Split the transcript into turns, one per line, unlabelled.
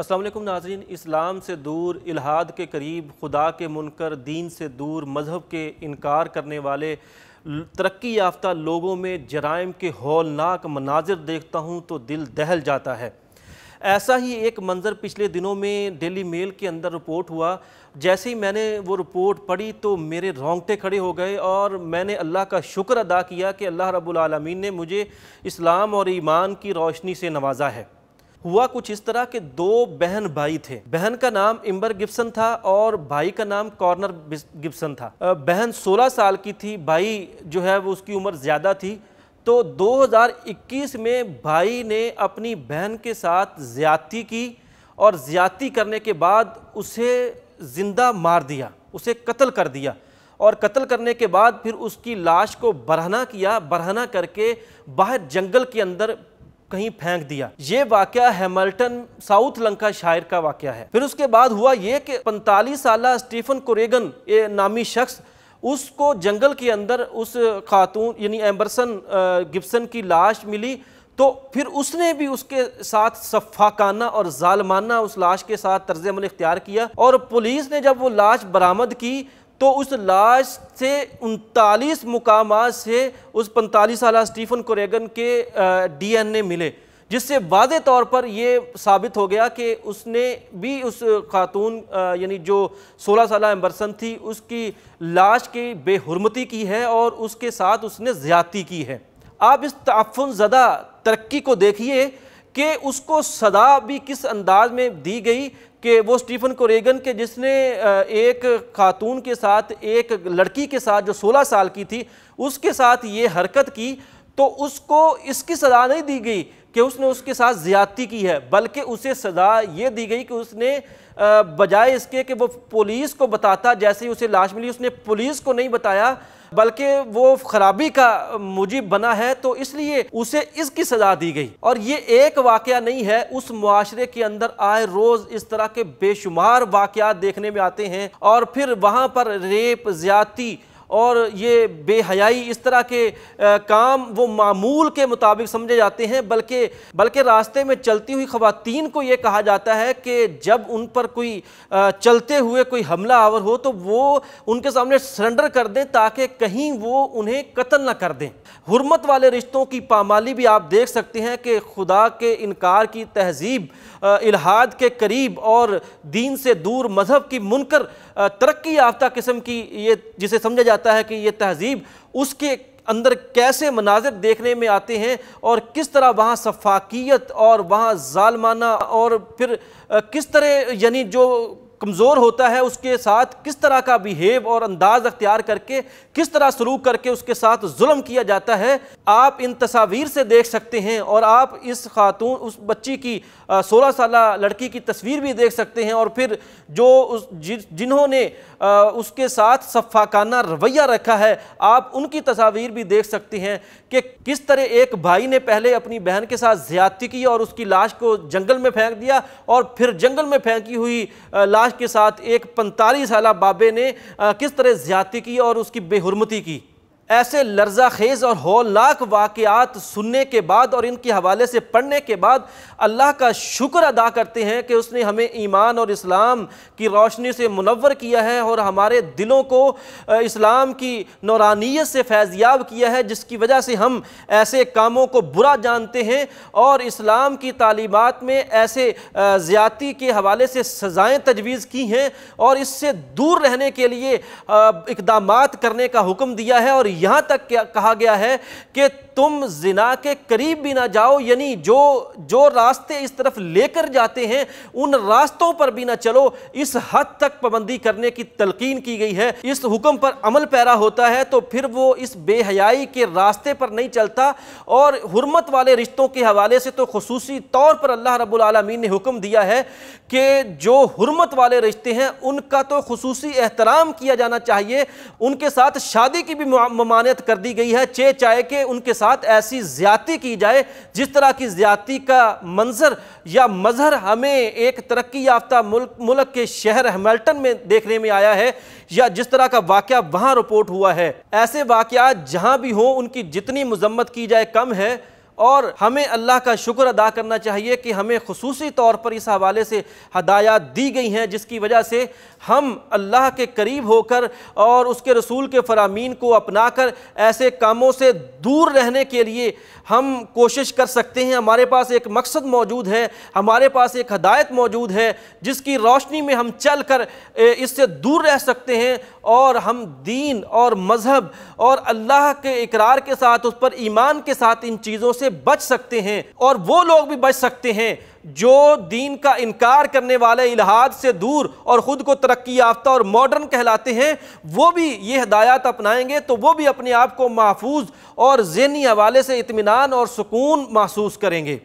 असलम नाजरीन इस्लाम से दूर इलाहाद के करीब खुदा के मुनकर दीन से दूर मज़हब के इनकार करने वाले तरक्की याफ्ता लोगों में जराइम के हौलनाक मनाजिर देखता हूँ तो दिल दहल जाता है ऐसा ही एक मंज़र पिछले दिनों में डेली मेल के अंदर रिपोर्ट हुआ जैसे ही मैंने वो रिपोर्ट पढ़ी तो मेरे रोंगटे खड़े हो गए और मैंने अल्लाह का शुक्र अदा किया कि अल्लाह रब्बुल रबालमीन ने मुझे इस्लाम और ईमान की रोशनी से नवाजा है हुआ कुछ इस तरह के दो बहन भाई थे बहन का नाम इम्बर गिब्सन था और भाई का नाम कॉर्नर गिब्सन था बहन 16 साल की थी भाई जो है वो उसकी उम्र ज़्यादा थी तो 2021 में भाई ने अपनी बहन के साथ ज़्यादती की और ज़्यादती करने के बाद उसे ज़िंदा मार दिया उसे कत्ल कर दिया और कत्ल करने के बाद फिर उसकी लाश को बरहना किया बरहना करके बाहर जंगल के अंदर कहीं फेंक दिया ये वाक्य हेमल्टन साउथ लंका शायर का वाक्य है फिर उसके बाद हुआ ये कि पैंतालीस साल स्टीफन कुरेगन ये नामी शख्स उसको जंगल के अंदर उस खातून यानी एम्बरसन गिब्सन की लाश मिली तो फिर उसने भी उसके साथ सफाकाना और जालमाना उस लाश के साथ तर्ज अमल इख्तियार किया और पुलिस ने जब वो लाश बरामद की तो उस लाश से उनतालीस मुकाम से उस पैंतालीस साल स्टीफन कोरेगन के डीएनए मिले जिससे वाज तौर पर यह साबित हो गया कि उसने भी उस खातून यानी जो 16 साल एम्बरसन थी उसकी लाश की बेहरमती की है और उसके साथ उसने ज़्यादती की है आप इस तफन ज़दा तरक्की को देखिए कि उसको सदा भी किस अंदाज में दी गई कि वो स्टीफन कोरेगन के जिसने एक खातून के साथ एक लड़की के साथ जो 16 साल की थी उसके साथ ये हरकत की तो उसको इसकी सजा नहीं दी गई कि उसने उसके साथ ज़्यादती की है बल्कि उसे सज़ा ये दी गई कि उसने बजाय इसके कि वो पुलिस को बताता जैसे ही उसे लाश मिली उसने पुलिस को नहीं बताया बल्कि वो खराबी का मुजिब बना है तो इसलिए उसे इसकी सजा दी गई और ये एक वाक़ नहीं है उस माशरे के अंदर आए रोज़ इस तरह के बेशुमार वाक़ देखने में आते हैं और फिर वहां पर रेप ज्यादा और ये बेहयाई इस तरह के काम वो मामूल के मुताबिक समझे जाते हैं बल्कि बल्कि रास्ते में चलती हुई ख़वातीन को ये कहा जाता है कि जब उन पर कोई चलते हुए कोई हमला आवर हो तो वो उनके सामने सरेंडर कर दें ताकि कहीं वो उन्हें कत्ल ना कर दें हरमत वाले रिश्तों की पामाली भी आप देख सकते हैं कि खुदा के इनकार की तहजीब इलाहाद के करीब और दीन से दूर मज़हब की मुनकर तरक्की याफ्ता किस्म की ये जिसे समझा जाता जाता है कि ये तहजीब उसके अंदर कैसे मनाजिर देखने में आते हैं और किस तरह वहाँ सफाकियत और वहाँ ालमाना और फिर किस तरह यानी जो कमज़ोर होता है उसके साथ किस तरह का बिहेव और अंदाज अख्तियार करके किस तरह सलूक करके उसके साथ जुल्म किया जाता है आप इन तस्वीर से देख सकते हैं और आप इस खातून उस बच्ची की सोलह साल लड़की की तस्वीर भी देख सकते हैं और फिर जो उस जिन्होंने उसके साथ सफ़ाकाना रवैया रखा है आप उनकी तस्वीर भी देख सकते हैं कि किस तरह एक भाई ने पहले अपनी बहन के साथ ज़्यादती की और उसकी लाश को जंगल में फेंक दिया और फिर जंगल में फेंकी हुई लाश के साथ एक पैंतालीस साल बाबे ने किस तरह ज्यादती की और उसकी बेहरमती की ऐसे लर्जा खेज और होलनाक वाकयात सुनने के बाद और इनके हवाले से पढ़ने के बाद अल्लाह का शुक्र अदा करते हैं कि उसने हमें ईमान और इस्लाम की रोशनी से मुनवर किया है और हमारे दिलों को इस्लाम की नौरानियत से फैज़याब किया है जिसकी वजह से हम ऐसे कामों को बुरा जानते हैं और इस्लाम की तालीमत में ऐसे ज़्यादती के हवाले से सज़ाएँ तजवीज़ की हैं और इससे दूर रहने के लिए इकदाम करने का हुक्म दिया है और यहां तक कहा गया है कि तुम जिना के करीब भी ना जाओ यानी जो जो रास्ते इस तरफ लेकर जाते हैं उन रास्तों पर भी ना चलो इस हद तक पाबंदी करने की तलकीन की गई है इस हुक्म पर अमल पैरा होता है तो फिर वो इस बेहयाई के रास्ते पर नहीं चलता और हरमत वाले रिश्तों के हवाले से तो खसूसी तौर पर अल्लाह रबालमीन ने हुक्म दिया है कि जो हरमत वाले रिश्ते हैं उनका तो खसूसी एहतराम किया जाना चाहिए उनके साथ शादी की भी ममानियत कर दी गई है चे चाहे कि उनके साथ ऐसी ज्यादती की जाए जिस तरह की ज्यादती का मंजर या मज़हर हमें एक तरक्की याफ्ता मुल्क मुल्क के शहर हेमल्टन में देखने में आया है या जिस तरह का वाक़ वहाँ रिपोर्ट हुआ है ऐसे वाक़ जहाँ भी हों उनकी जितनी मजम्मत की जाए कम है और हमें अल्लाह का शुक्र अदा करना चाहिए कि हमें खसूस तौर पर इस हवाले से हदायत दी गई हैं जिसकी वजह से हम अल्लाह के करीब होकर और उसके रसूल के फ़रामीन को अपना कर ऐसे कामों से दूर रहने के लिए हम कोशिश कर सकते हैं हमारे पास एक मकसद मौजूद है हमारे पास एक हदायत मौजूद है जिसकी रोशनी में हम चल कर इससे दूर रह सकते हैं और हम दीन और मज़हब और अल्लाह के इकरार के साथ उस पर ईमान के साथ इन चीज़ों से से बच सकते हैं और वो लोग भी बच सकते हैं जो दीन का इनकार करने वाले इलाहाद से दूर और ख़ुद को तरक्की याफ्ता और मॉडर्न कहलाते हैं वो भी ये हदायत अपनाएंगे तो वो भी अपने आप को महफूज और जहनी हवाले से इतमान और सुकून महसूस करेंगे